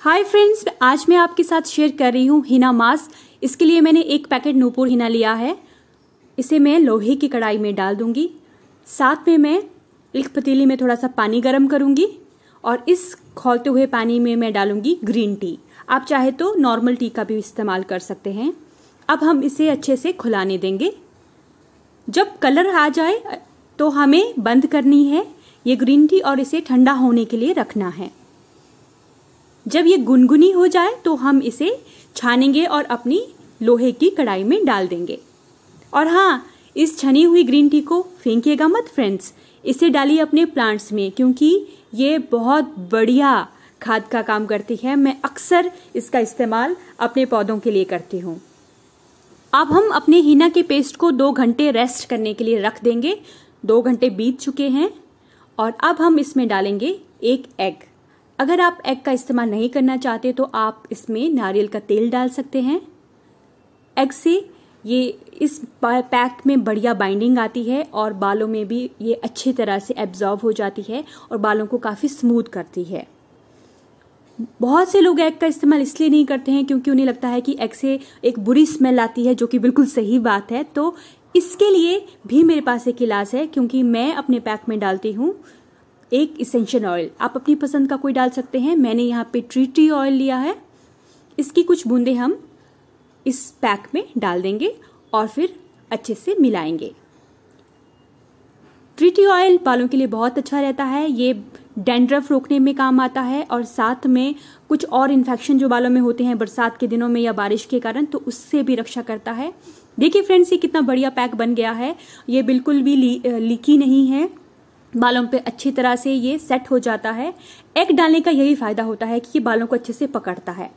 hi friends आज मैं आपके साथ शेयर कर रही हूँ हिना मास्क इसके लिए मैंने एक पैकेट नूपुर हिना लिया है इसे मैं लोहे की कढ़ाई में डाल दूँगी साथ में मैं एक पतीली में थोड़ा सा पानी गर्म करूंगी और इस खोलते हुए पानी में मैं डालूँगी ग्रीन टी आप चाहे तो नॉर्मल टी का भी इस्तेमाल कर सकते हैं अब हम इसे अच्छे से खुलाने देंगे जब कलर आ जाए तो हमें बंद करनी है ये ग्रीन टी और इसे ठंडा होने के लिए रखना है जब ये गुनगुनी हो जाए तो हम इसे छानेंगे और अपनी लोहे की कढ़ाई में डाल देंगे और हाँ इस छनी हुई ग्रीन टी को फेंकिएगा मत फ्रेंड्स इसे डालिए अपने प्लांट्स में क्योंकि ये बहुत बढ़िया खाद का काम करती है मैं अक्सर इसका इस्तेमाल अपने पौधों के लिए करती हूँ अब हम अपने हीना के पेस्ट को दो घंटे रेस्ट करने के लिए रख देंगे दो घंटे बीत चुके हैं और अब हम इसमें डालेंगे एक एग अगर आप एग का इस्तेमाल नहीं करना चाहते तो आप इसमें नारियल का तेल डाल सकते हैं एग से ये इस पैक में बढ़िया बाइंडिंग आती है और बालों में भी ये अच्छी तरह से एब्जॉर्व हो जाती है और बालों को काफ़ी स्मूथ करती है बहुत से लोग एग का इस्तेमाल इसलिए नहीं करते हैं क्योंकि उन्हें लगता है कि एग से एक बुरी स्मेल आती है जो कि बिल्कुल सही बात है तो इसके लिए भी मेरे पास एक इलाज है क्योंकि मैं अपने पैक में डालती हूँ एक इसेंशियल ऑयल आप अपनी पसंद का कोई डाल सकते हैं मैंने यहाँ पे ट्री ट्री ऑयल लिया है इसकी कुछ बूंदें हम इस पैक में डाल देंगे और फिर अच्छे से मिलाएंगे ट्री ट्री ऑयल बालों के लिए बहुत अच्छा रहता है ये डेंड्रफ रोकने में काम आता है और साथ में कुछ और इन्फेक्शन जो बालों में होते हैं बरसात के दिनों में या बारिश के कारण तो उससे भी रक्षा करता है देखिए फ्रेंड्स ये कितना बढ़िया पैक बन गया है ये बिल्कुल भी ली, लीकी नहीं है बालों पे अच्छी तरह से ये सेट हो जाता है एग डालने का यही फ़ायदा होता है कि ये बालों को अच्छे से पकड़ता है